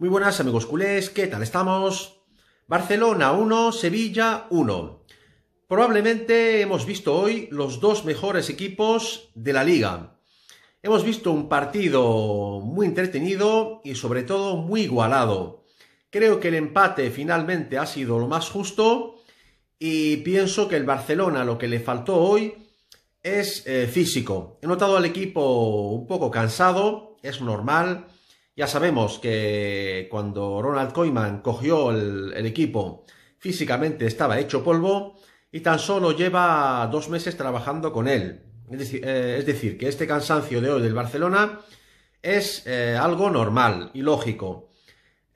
Muy buenas amigos culés, ¿qué tal estamos? Barcelona 1, Sevilla 1. Probablemente hemos visto hoy los dos mejores equipos de la liga. Hemos visto un partido muy entretenido y sobre todo muy igualado. Creo que el empate finalmente ha sido lo más justo y pienso que el Barcelona lo que le faltó hoy es eh, físico. He notado al equipo un poco cansado, es normal ya sabemos que cuando Ronald Koeman cogió el, equipo, físicamente estaba hecho polvo y tan solo lleva dos meses trabajando con él. Es eh, decir, que este cansancio de hoy del Barcelona es eh, algo normal y lógico.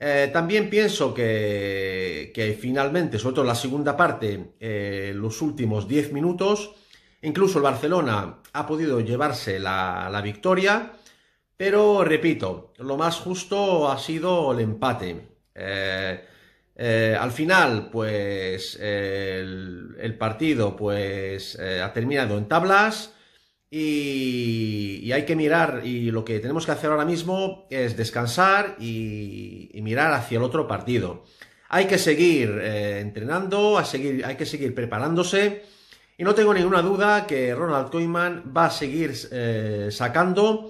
Eh, también pienso que, finalmente, sobre todo en la segunda parte, los últimos 10 minutos, incluso el Barcelona ha podido llevarse la victoria pero repito, lo más justo ha sido el empate. Eh, eh, al final, pues el, partido pues eh, ha terminado en tablas y, hay que mirar y lo que tenemos que hacer ahora mismo es descansar y, mirar hacia el otro partido. Hay que seguir entrenando, hay, seguir, hay que seguir preparándose y no tengo ninguna duda que Ronald Koeman va a seguir sacando